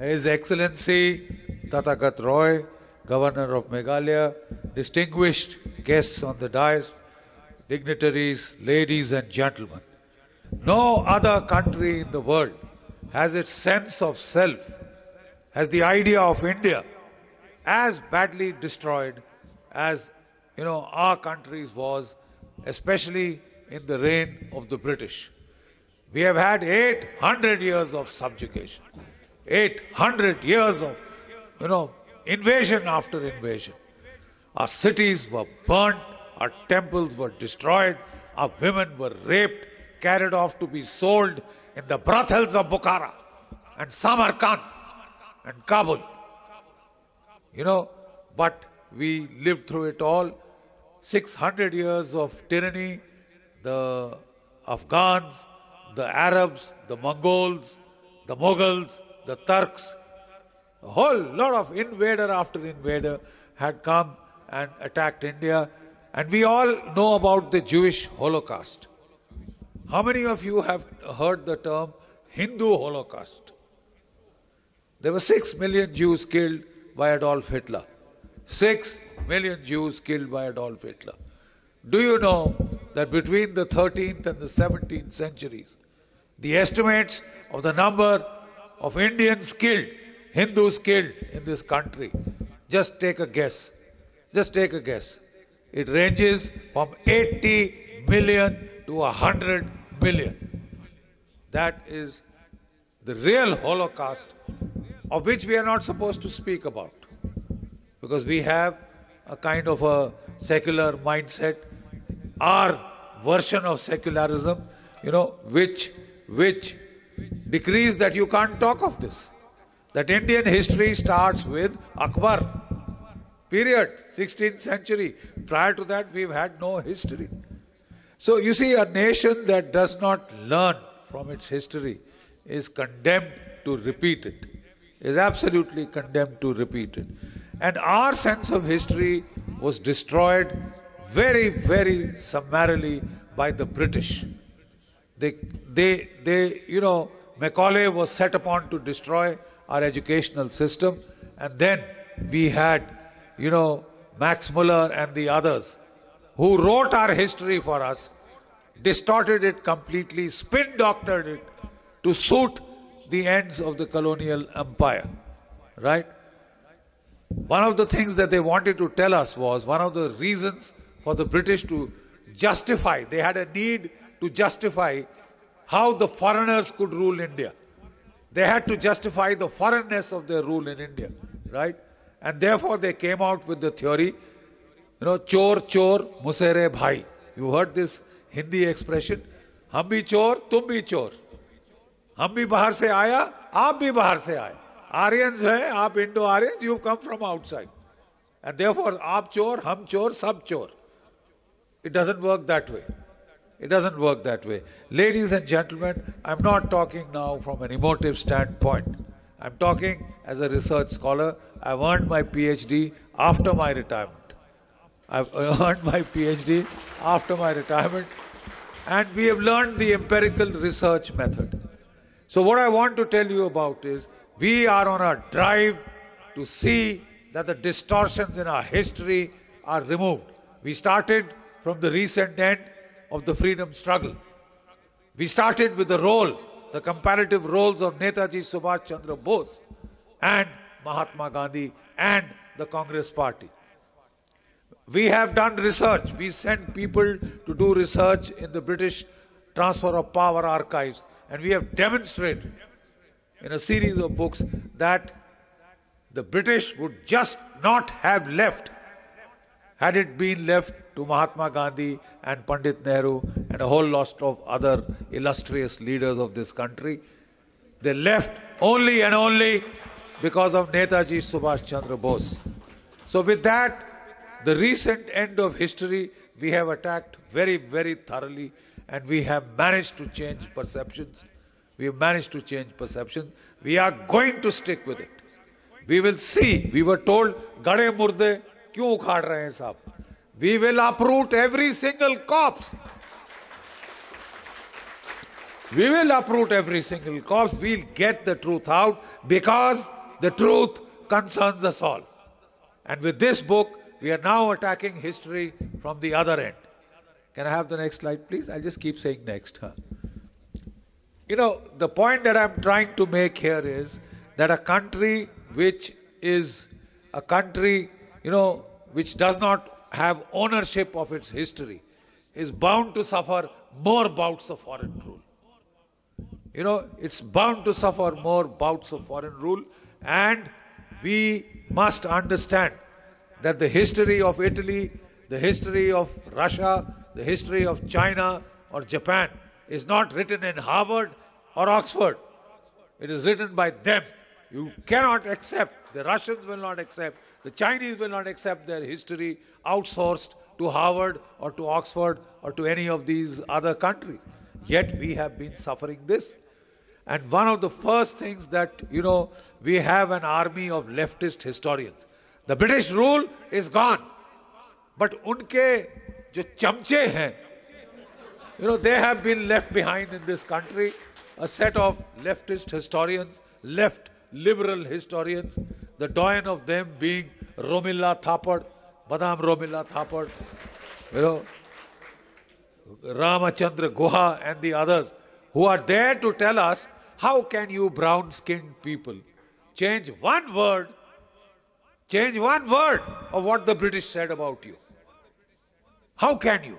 His Excellency Tathagat Roy, Governor of Meghalaya, distinguished guests on the dais, dignitaries, ladies and gentlemen. No other country in the world has its sense of self, has the idea of India as badly destroyed as you know our country's was, especially in the reign of the British. We have had 800 years of subjugation. 800 years of, you know, invasion after invasion. Our cities were burnt, our temples were destroyed, our women were raped, carried off to be sold in the brothels of Bukhara and Samarkand and Kabul. You know, but we lived through it all. 600 years of tyranny, the Afghans, the Arabs, the Mongols, the Mughals, the Turks, a whole lot of invader after invader had come and attacked India. And we all know about the Jewish Holocaust. How many of you have heard the term Hindu Holocaust? There were six million Jews killed by Adolf Hitler. Six million Jews killed by Adolf Hitler. Do you know that between the 13th and the 17th centuries, the estimates of the number of Indians killed, Hindus killed in this country. Just take a guess. Just take a guess. It ranges from 80 million to 100 million. That is the real Holocaust of which we are not supposed to speak about. Because we have a kind of a secular mindset, our version of secularism, you know, which, which decrees that you can't talk of this. That Indian history starts with Akbar. Period. 16th century. Prior to that, we've had no history. So you see, a nation that does not learn from its history is condemned to repeat it, is absolutely condemned to repeat it. And our sense of history was destroyed very, very summarily by the British. They, they, they, you know, Macaulay was set upon to destroy our educational system. And then we had, you know, Max Muller and the others who wrote our history for us, distorted it completely, spin doctored it to suit the ends of the colonial empire. Right? One of the things that they wanted to tell us was one of the reasons for the British to justify, they had a need to justify how the foreigners could rule India. They had to justify the foreignness of their rule in India, right? And therefore they came out with the theory, you know, chor chor musere bhai. You heard this Hindi expression, hum bhi chor, tum bhi chor. Hum bhi bahar se aya, aap bhi bahar se aaya. Aryans hai, aap Indo-Aryans, you've come from outside. And therefore, aap chor, hum chor, sab chor. It doesn't work that way. It doesn't work that way. Ladies and gentlemen, I'm not talking now from an emotive standpoint. I'm talking as a research scholar. I've earned my PhD after my retirement. I've earned my PhD after my retirement. And we have learned the empirical research method. So, what I want to tell you about is we are on a drive to see that the distortions in our history are removed. We started from the recent end of the freedom struggle. We started with the role, the comparative roles of Netaji Subhash Chandra Bose and Mahatma Gandhi and the Congress Party. We have done research. We sent people to do research in the British Transfer of Power archives, and we have demonstrated in a series of books that the British would just not have left had it been left to Mahatma Gandhi and Pandit Nehru and a whole lot of other illustrious leaders of this country. They left only and only because of Netaji Subhash Chandra Bose. So, with that, the recent end of history we have attacked very, very thoroughly, and we have managed to change perceptions. We have managed to change perceptions. We are going to stick with it. We will see. We were told, Gare murde, kyun ukhad rahe hain saab? We will uproot every single corpse. We will uproot every single corpse. We'll get the truth out because the truth concerns us all. And with this book, we are now attacking history from the other end. Can I have the next slide, please? I'll just keep saying next. Huh? You know, the point that I'm trying to make here is that a country which is a country, you know, which does not have ownership of its history is bound to suffer more bouts of foreign rule. You know, it's bound to suffer more bouts of foreign rule and we must understand that the history of Italy, the history of Russia, the history of China or Japan is not written in Harvard or Oxford. It is written by them. You cannot accept, the Russians will not accept the Chinese will not accept their history outsourced to Harvard or to Oxford or to any of these other countries. Yet we have been suffering this. And one of the first things that, you know, we have an army of leftist historians. The British rule is gone. But unke jo chamche hain, you know, they have been left behind in this country. A set of leftist historians, left liberal historians, the doyen of them being Romila Thapad, Madame Romila Thapad, you know, Ramachandra Guha and the others who are there to tell us how can you brown-skinned people change one word, change one word of what the British said about you. How can you?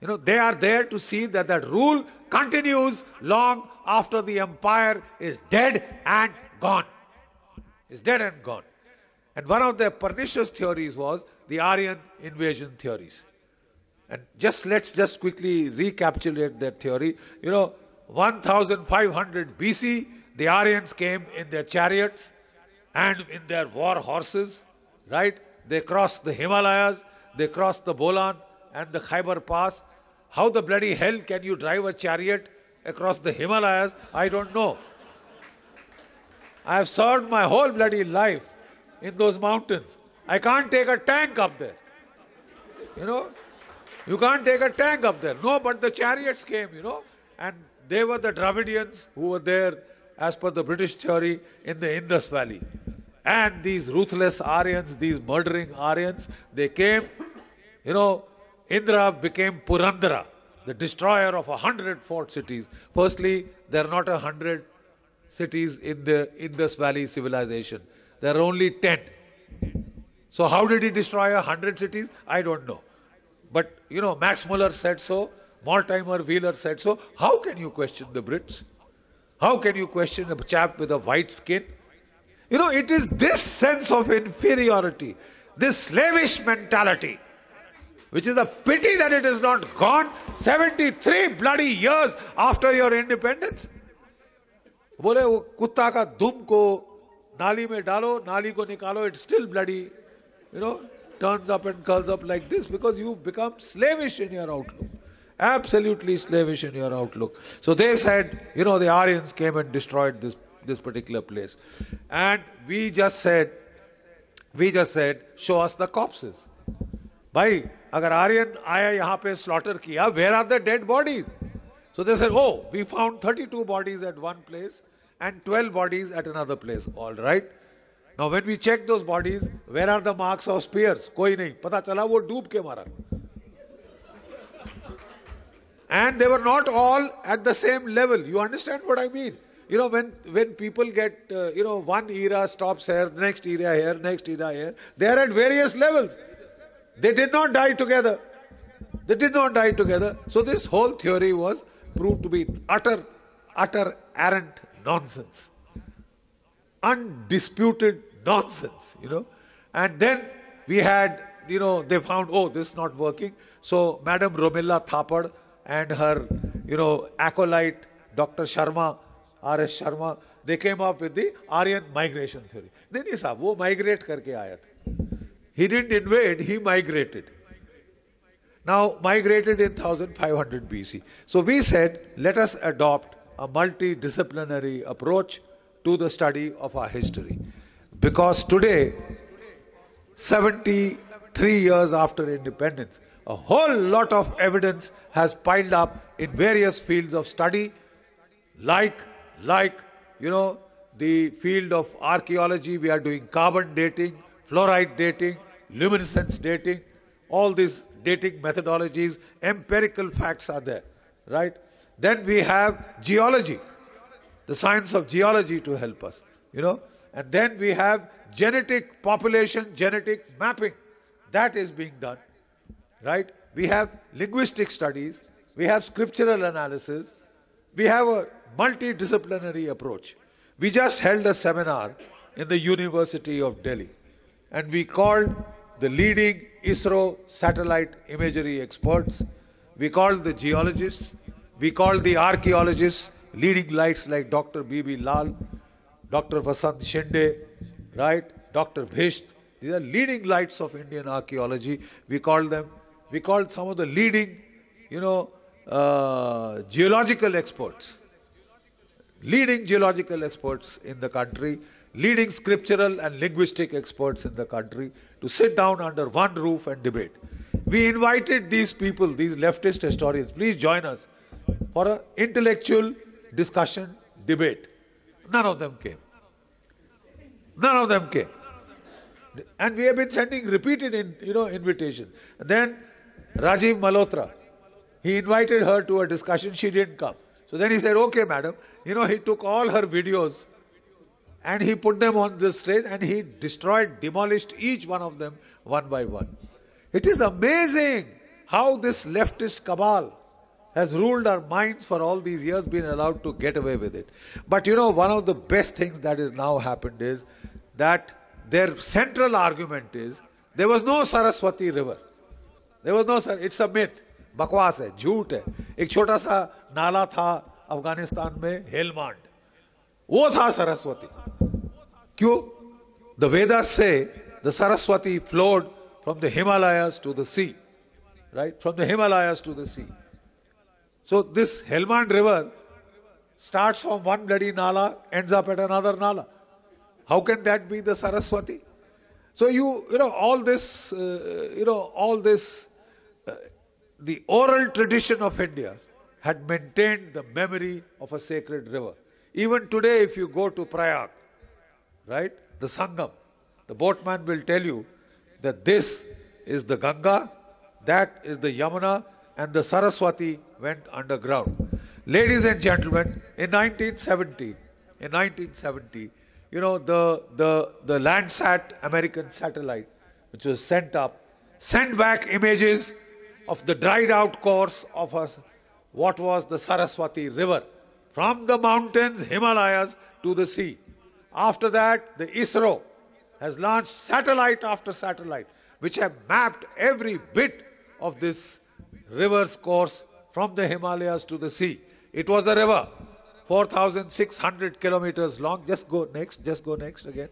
You know, they are there to see that that rule continues long after the empire is dead and gone is dead and gone. And one of their pernicious theories was the Aryan invasion theories. And just let's just quickly recapitulate that theory. You know, 1500 BC, the Aryans came in their chariots and in their war horses, right? They crossed the Himalayas, they crossed the Bolan and the Khyber Pass. How the bloody hell can you drive a chariot across the Himalayas? I don't know. I have served my whole bloody life in those mountains. I can't take a tank up there. You know, you can't take a tank up there. No, but the chariots came, you know, and they were the Dravidians who were there, as per the British theory, in the Indus Valley. And these ruthless Aryans, these murdering Aryans, they came, you know, Indra became Purandara, the destroyer of a hundred fort cities. Firstly, there are not a hundred cities in the Indus Valley civilization. There are only 10. So how did he destroy 100 cities? I don't know. But, you know, Max Muller said so, Mortimer Wheeler said so. How can you question the Brits? How can you question a chap with a white skin? You know, it is this sense of inferiority, this slavish mentality, which is a pity that it is not gone 73 bloody years after your independence. बोले वो कुत्ता का धूम को नाली में डालो नाली को निकालो it still bloody you know turns up and curls up like this because you become slavish in your outlook absolutely slavish in your outlook so they said you know the Aryans came and destroyed this this particular place and we just said we just said show us the corpses भाई अगर आर्यन आया यहां पे slaughter किया where are the dead bodies so they said O V found 32 bodies at one place and 12 bodies at another place. All right. Now when we check those bodies, where are the marks of spears? कोई नहीं पता चला वो डूब के मारा and they were not all at the same level. You understand what I mean? You know, when, when people get, uh, you know, one era stops here, next era here, next era here, they are at various levels. They did not die together. They did not die together. So this whole theory was proved to be utter, utter errant nonsense. Undisputed nonsense, you know. And then we had, you know, they found, oh, this is not working. So Madam Romilla Thapar and her, you know, acolyte, Dr. Sharma, R.S. Sharma, they came up with the Aryan migration theory. Then said, wo migrate karke aaya He didn't invade, he migrated. Now migrated in 1500 BC. So we said, let us adopt a multidisciplinary approach to the study of our history. Because today, 73 years after independence, a whole lot of evidence has piled up in various fields of study, like, like, you know, the field of archaeology, we are doing carbon dating, fluoride dating, luminescence dating, all these dating methodologies, empirical facts are there, right? Then we have geology, the science of geology to help us, you know. And then we have genetic population, genetic mapping. That is being done, right? We have linguistic studies. We have scriptural analysis. We have a multidisciplinary approach. We just held a seminar in the University of Delhi. And we called the leading ISRO satellite imagery experts. We called the geologists. We called the archaeologists, leading lights like Dr. B.B. Lal, Dr. Vasant Shinde, right? Dr. Bhisht. These are leading lights of Indian archaeology. We called them, we called some of the leading, you know, uh, geological experts. Leading geological experts in the country, leading scriptural and linguistic experts in the country to sit down under one roof and debate. We invited these people, these leftist historians, please join us for an intellectual discussion, debate. None of them came. None of them came. And we have been sending repeated, in, you know, invitation. then Rajiv Malhotra, he invited her to a discussion. She didn't come. So then he said, "Okay, madam." You know, he took all her videos and he put them on the stage and he destroyed, demolished each one of them one by one. It is amazing how this leftist cabal has ruled our minds for all these years, been allowed to get away with it. But you know, one of the best things that has now happened is that their central argument is there was no Saraswati River. There was no Sar it's a myth. Bakwas hai, jhoot hai. Ek chota sa nala tha Afghanistan mein, Helmand. Wo tha Saraswati. Kyo? The Vedas say the Saraswati flowed from the Himalayas to the sea. Right? From the Himalayas to the sea. So this Helmand River starts from one bloody Nala, ends up at another Nala. How can that be the Saraswati? So you, you know, all this, uh, you know, all this, uh, the oral tradition of India had maintained the memory of a sacred river. Even today, if you go to Prayag, right, the Sangam, the boatman will tell you that this is the Ganga, that is the Yamuna, and the Saraswati went underground. Ladies and gentlemen, in 1970, in 1970, you know, the, the, the Landsat American satellite, which was sent up, sent back images of the dried out course of a, what was the Saraswati River, from the mountains, Himalayas, to the sea. After that, the ISRO has launched satellite after satellite, which have mapped every bit of this river's course from the Himalayas to the sea. It was a river, 4,600 kilometers long. Just go next, just go next again.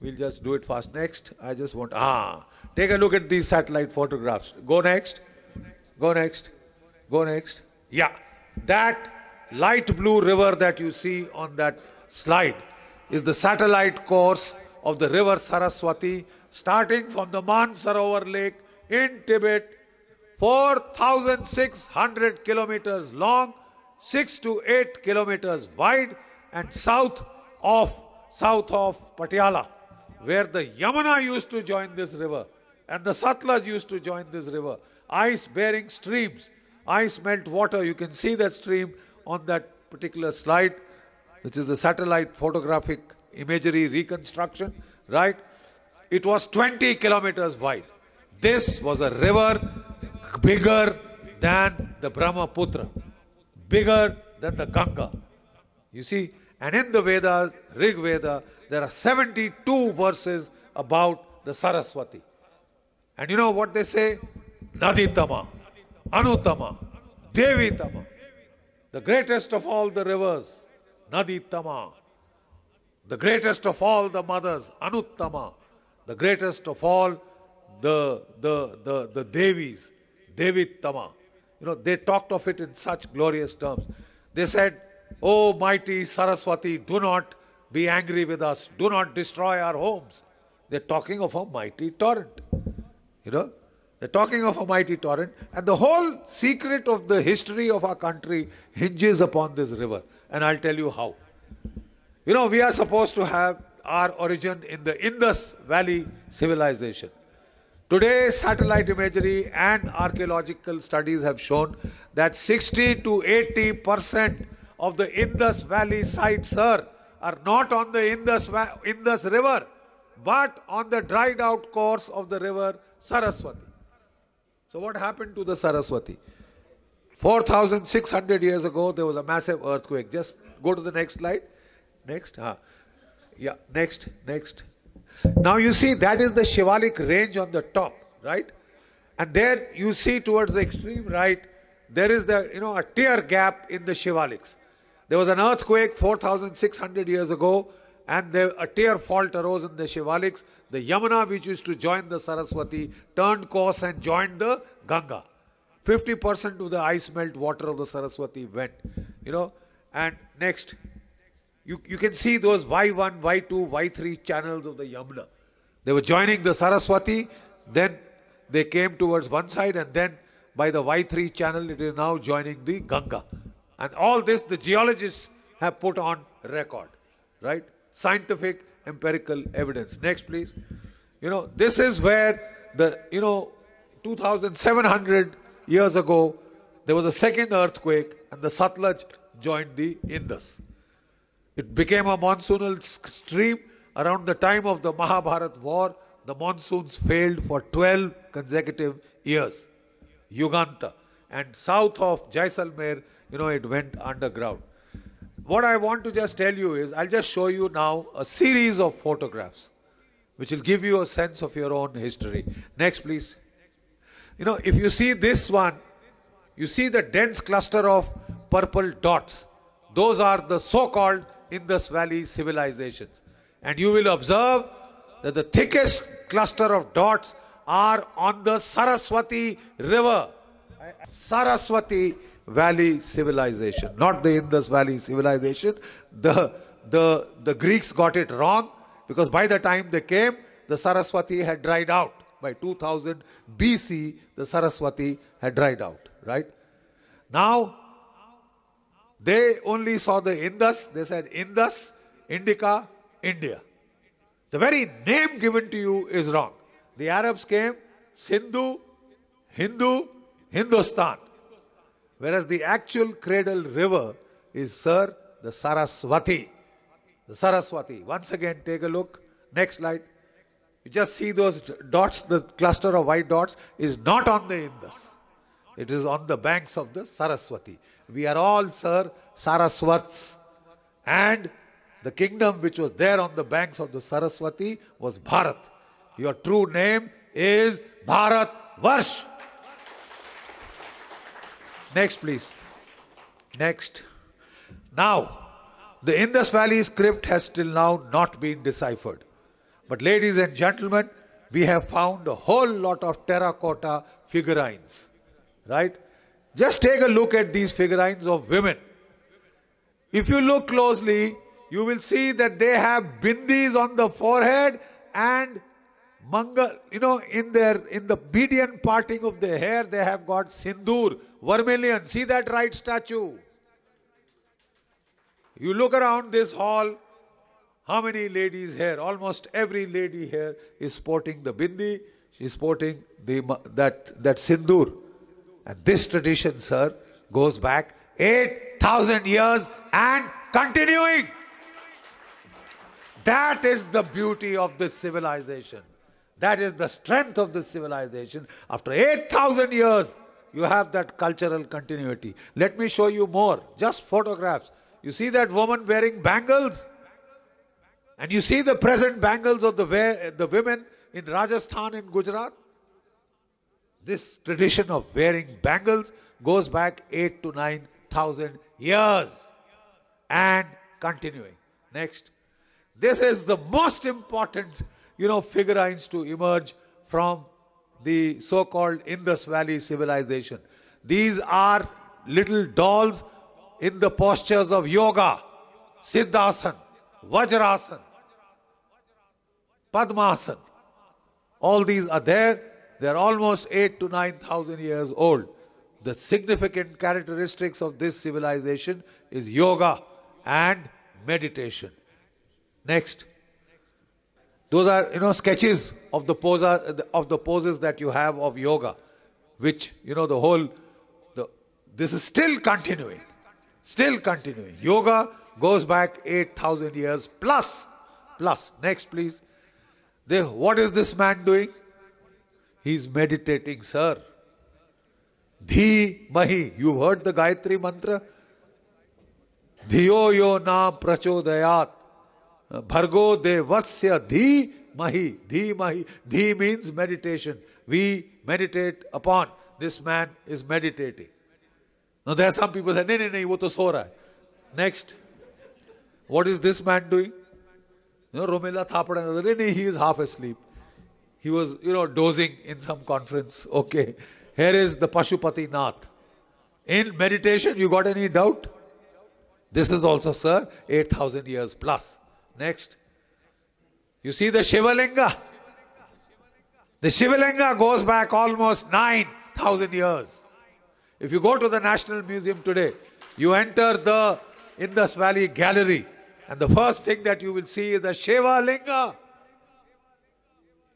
We'll just do it fast. Next, I just want, ah, take a look at these satellite photographs. Go next, go next, go next. Yeah, that light blue river that you see on that slide is the satellite course of the river Saraswati starting from the Mansarovar lake in Tibet 4,600 kilometers long, 6 to 8 kilometers wide and south of, south of Patiala, where the Yamuna used to join this river and the Satluj used to join this river. Ice-bearing streams, ice melt water. You can see that stream on that particular slide, which is the satellite photographic imagery reconstruction, right? It was 20 kilometers wide. This was a river bigger than the Brahmaputra, bigger than the Ganga. You see, and in the Vedas, Rig Veda, there are 72 verses about the Saraswati. And you know what they say? Naditama, Anutama, Devitama. The greatest of all the rivers, Naditama. The greatest of all the mothers, Anuttama. The greatest of all the, the, the, the Devis, David Tama. You know, they talked of it in such glorious terms. They said, "Oh, mighty Saraswati, do not be angry with us. Do not destroy our homes. They're talking of a mighty torrent. You know, they're talking of a mighty torrent. And the whole secret of the history of our country hinges upon this river. And I'll tell you how. You know, we are supposed to have our origin in the Indus Valley civilization. Today, satellite imagery and archaeological studies have shown that 60 to 80 percent of the Indus Valley sites, sir, are not on the Indus, Indus River, but on the dried out course of the river Saraswati. So, what happened to the Saraswati? 4,600 years ago, there was a massive earthquake. Just go to the next slide. Next. Huh. Yeah, next, next. Now you see that is the Shivalik range on the top, right? And there you see towards the extreme right, there is the you know a tear gap in the Shivaliks. There was an earthquake 4,600 years ago, and there, a tear fault arose in the Shivaliks. The Yamuna, which used to join the Saraswati, turned course and joined the Ganga. 50% of the ice melt water of the Saraswati went. You know, and next. You, you can see those Y1, Y2, Y3 channels of the Yamuna. They were joining the Saraswati, then they came towards one side and then by the Y3 channel it is now joining the Ganga. And all this the geologists have put on record, right? Scientific empirical evidence. Next please. You know, this is where the, you know, 2700 years ago, there was a second earthquake and the Satluj joined the Indus. It became a monsoonal stream around the time of the Mahabharat war. The monsoons failed for 12 consecutive years. Yuganta. And south of Jaisalmer, you know, it went underground. What I want to just tell you is, I'll just show you now a series of photographs which will give you a sense of your own history. Next, please. You know, if you see this one, you see the dense cluster of purple dots. Those are the so-called Indus Valley civilizations. And you will observe that the thickest cluster of dots are on the Saraswati River. Saraswati Valley civilization, not the Indus Valley civilization. The, the, the Greeks got it wrong because by the time they came, the Saraswati had dried out. By 2000 BC, the Saraswati had dried out, right? Now, they only saw the Indus, they said Indus, Indica, India. The very name given to you is wrong. The Arabs came Sindhu, Hindu, Hindustan. Whereas the actual cradle river is Sir, the Saraswati. The Saraswati. Once again, take a look. Next slide. You just see those dots, the cluster of white dots is not on the Indus. It is on the banks of the Saraswati. We are all, sir, Saraswats. And the kingdom which was there on the banks of the Saraswati was Bharat. Your true name is Bharat Varsh. Next, please. Next. Now, the Indus Valley script has till now not been deciphered. But, ladies and gentlemen, we have found a whole lot of terracotta figurines. Right? Just take a look at these figurines of women. If you look closely, you will see that they have bindis on the forehead and mangal, you know, in their in the median parting of the hair, they have got sindoor, vermilion. See that right statue. You look around this hall, how many ladies here? Almost every lady here is sporting the bindi. She's sporting the that that sindoor. And this tradition, sir, goes back 8,000 years and continuing. That is the beauty of this civilization. That is the strength of this civilization. After 8,000 years, you have that cultural continuity. Let me show you more, just photographs. You see that woman wearing bangles? And you see the present bangles of the, the women in Rajasthan and Gujarat? This tradition of wearing bangles goes back 8 to 9,000 years and continuing. Next. This is the most important, you know, figurines to emerge from the so-called Indus Valley civilization. These are little dolls in the postures of yoga, siddhasan, vajrasan, padmasan. All these are there they're almost eight to 9,000 years old. The significant characteristics of this civilization is yoga and meditation. Next. Those are, you know, sketches of the, posa, of the poses that you have of yoga, which, you know, the whole, the, this is still continuing. Still continuing. Yoga goes back 8,000 years plus. Plus. Next, please. They, what is this man doing? He is meditating, sir. Dhi Mahi. You've heard the Gayatri mantra? Dhiyo yo na prachodayat. Bhargo devasya dhi mahi. Dhi mahi. Dhi means meditation. We meditate upon. This man is meditating. Now there are some people say, nee, nee, nee, wo to so hai. Next. What is this man doing? You know, Romila Thapad and nee, he is half asleep. He was, you know, dozing in some conference. Okay. Here is the Pashupati Nath. In meditation, you got any doubt? This is also, sir, 8,000 years plus. Next. You see the Shivalinga? The Shivalinga goes back almost 9,000 years. If you go to the National Museum today, you enter the Indus Valley Gallery, and the first thing that you will see is the Shiva Linga.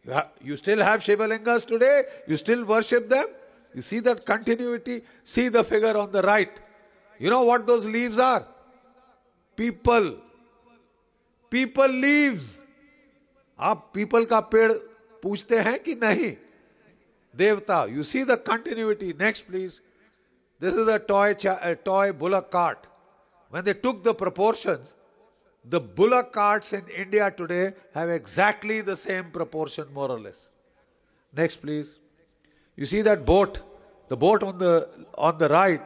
You, ha- you still have Shivalingas today? You still worship them? You see that continuity? See the figure on the right. You know what those leaves are? People. People leaves. आप people का पेड़ पूछते हैं कि नहीं देवता you see the continuity next please this is a a toy bullock cart. when they took the proportions, the bullock carts in India today have exactly the same proportion, more or less. Next, please. You see that boat, the boat on the on the right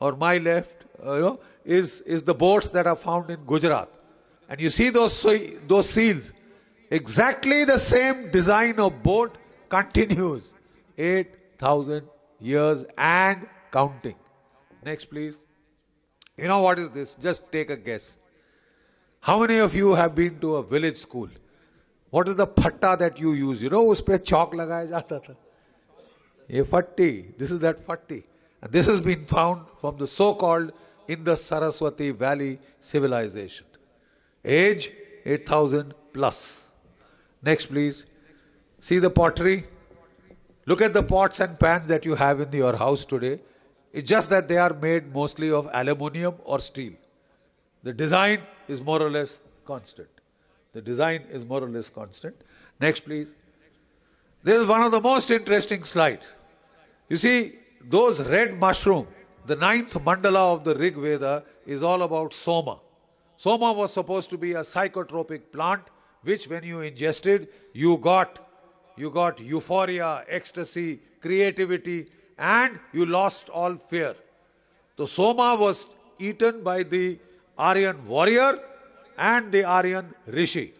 or my left, uh, you know, is is the boats that are found in Gujarat, and you see those those seals. Exactly the same design of boat continues, eight thousand years and counting. Next, please. You know what is this? Just take a guess. How many of you have been to a village school? What is the patta that you use? You know, उस पर चौक लगाया जाता था ये फट्टी this is that फट्टी this has been found from the so called in the Saraswati valley civilisation 8000 plus next please see the pottery look at the pots and pans that you have in your house today it's just that they are made mostly of aluminium or steel the design is more or less constant. The design is more or less constant. Next, please. This is one of the most interesting slides. You see, those red mushroom, the ninth mandala of the Rig Veda is all about Soma. Soma was supposed to be a psychotropic plant, which when you ingested, you got, you got euphoria, ecstasy, creativity, and you lost all fear. The Soma was eaten by the Aryan warrior and the Aryan rishi.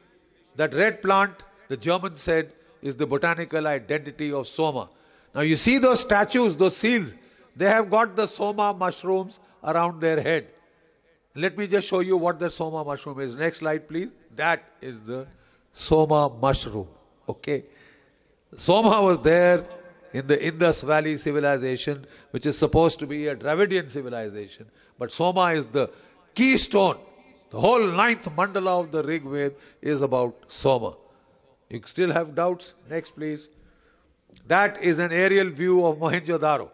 That red plant, the German said, is the botanical identity of Soma. Now you see those statues, those seals, they have got the Soma mushrooms around their head. Let me just show you what the Soma mushroom is. Next slide, please. That is the Soma mushroom. Okay. Soma was there in the Indus Valley civilization, which is supposed to be a Dravidian civilization. But Soma is the keystone. The whole ninth mandala of the Rig Veda is about Soma. You still have doubts? Next, please. That is an aerial view of Mohenjo-daro.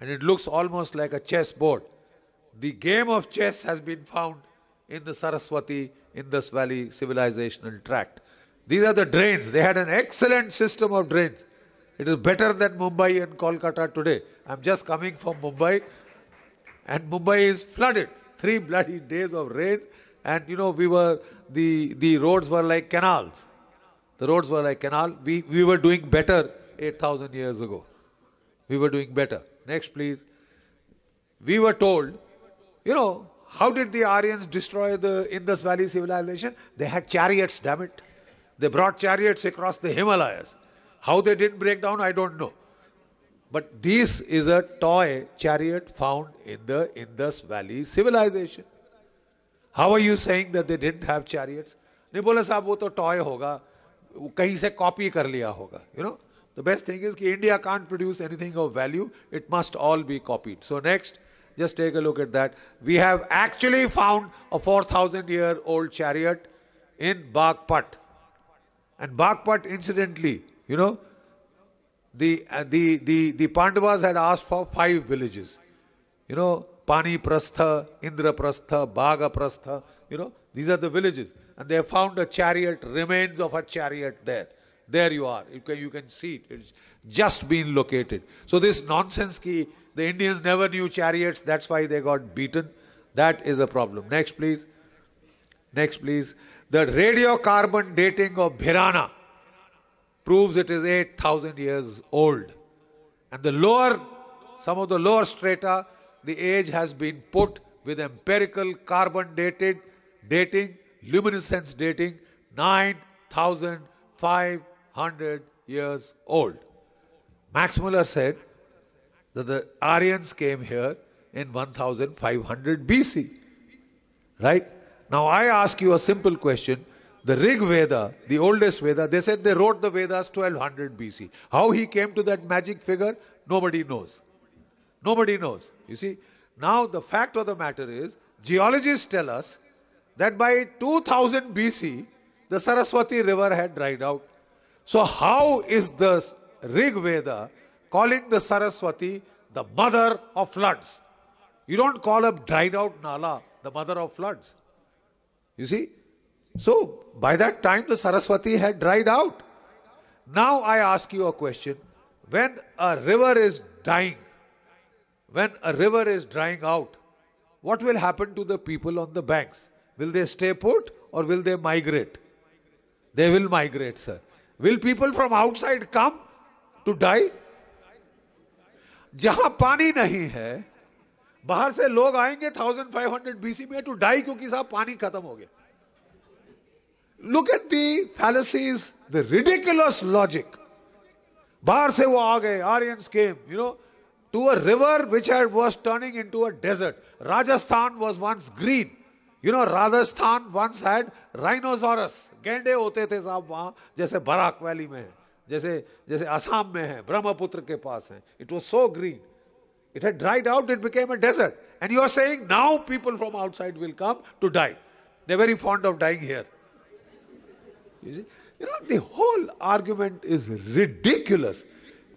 And it looks almost like a chessboard. The game of chess has been found in the Saraswati Indus Valley civilizational tract. These are the drains. They had an excellent system of drains. It is better than Mumbai and Kolkata today. I'm just coming from Mumbai and Mumbai is flooded three bloody days of rain and you know we were the the roads were like canals the roads were like canal we we were doing better 8000 years ago we were doing better next please we were told you know how did the aryans destroy the indus valley civilization they had chariots damn it they brought chariots across the himalayas how they didn't break down i don't know but this is a toy chariot found in the Indus Valley civilization. How are you saying that they didn't have chariots? नहीं बोला साहब वो तो toy होगा कहीं से copy कर लिया You know, the best thing is is India can't produce anything of value. It must all be copied. So next, just take a look at that. We have actually found a 4,000 year old chariot in Bagpat. And Bagpat, incidentally, you know, the, uh, the, the, the Pandavas had asked for five villages. You know, Paniprastha, Indraprastha, Bhagaprastha, you know, these are the villages. And they found a chariot, remains of a chariot there. There you are. You can, you can see it. It's just been located. So this nonsense key, the Indians never knew chariots. That's why they got beaten. That is the problem. Next, please. Next, please. The radiocarbon dating of Bhirana proves it is 8,000 years old. And the lower, some of the lower strata, the age has been put with empirical carbon dated, dating, luminescence dating, 9,500 years old. Max Muller said that the Aryans came here in 1500 BC. Right? Now I ask you a simple question the Rig Veda, the oldest Veda, they said they wrote the Vedas 1200 BC. How he came to that magic figure, nobody knows. Nobody knows. You see, now the fact of the matter is, geologists tell us that by 2000 BC, the Saraswati River had dried out. So, how is the Rig Veda calling the Saraswati the mother of floods? You don't call a dried out Nala the mother of floods. You see? So by that time the Saraswati had dried out. Now I ask you a question. When a river is dying, when a river is drying out, what will happen to the people on the banks? Will they stay put or will they migrate? They will migrate, sir. Will people from outside come to die? जहां पानी नहीं है बाहर से लोग आएंगे 1500 BC में to die क्योंकि साहब पानी खत्म हो गया look at the fallacies, the ridiculous logic. Bar se wo aage, Aryans came, you know, to a river which had, was turning into a desert. Rajasthan was once green. You know, Rajasthan once had rhinoceros. Gende hote the saab wahan, jaise Barak Valley mein hai. Jaise, jaise Assam mein Brahmaputra ke pas hai. It was so green. It had dried out, it became a desert. And you are saying, now people from outside will come to die. They're very fond of dying here. You see, you know, the whole argument is ridiculous.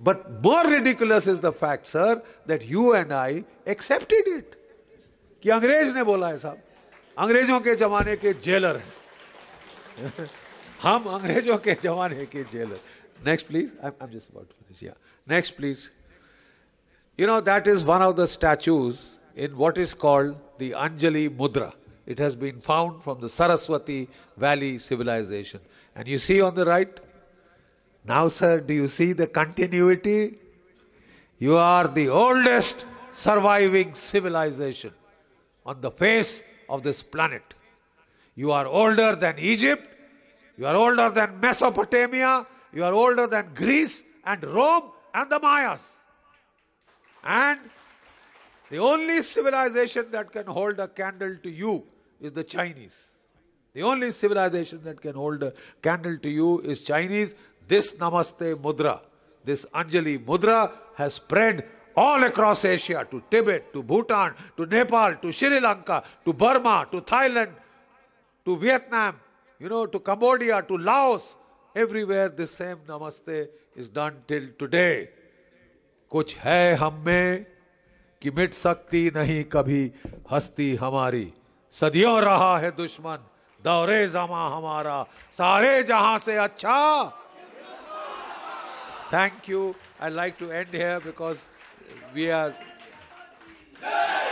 But more ridiculous is the fact, sir, that you and I accepted it. कि अंग्रेज ने बोला है साहब अंग्रेजों के जमाने के जेलर हैं हम अंग्रेजों के जमाने के jailer next please I am just about to finish next please you know that is one of the statues in what is called the Anjali mudra It has been found from the Saraswati Valley civilization. And you see on the right? Now, sir, do you see the continuity? You are the oldest surviving civilization on the face of this planet. You are older than Egypt, you are older than Mesopotamia, you are older than Greece and Rome and the Mayas. And the only civilization that can hold a candle to you is the Chinese. The only civilization that can hold a candle to you is Chinese. This Namaste Mudra, this Anjali Mudra has spread all across Asia to Tibet, to Bhutan, to Nepal, to Sri Lanka, to Burma, to Thailand, to Vietnam, you know, to Cambodia, to Laos. Everywhere this same Namaste is done till today. कुछ है हम में कि मिट सकती नहीं कभी हस्ती हमारी सदियों रहा है दुश्मन दौरे जमा हमारा सारे जहां से अच्छा thank you I like to end here because we are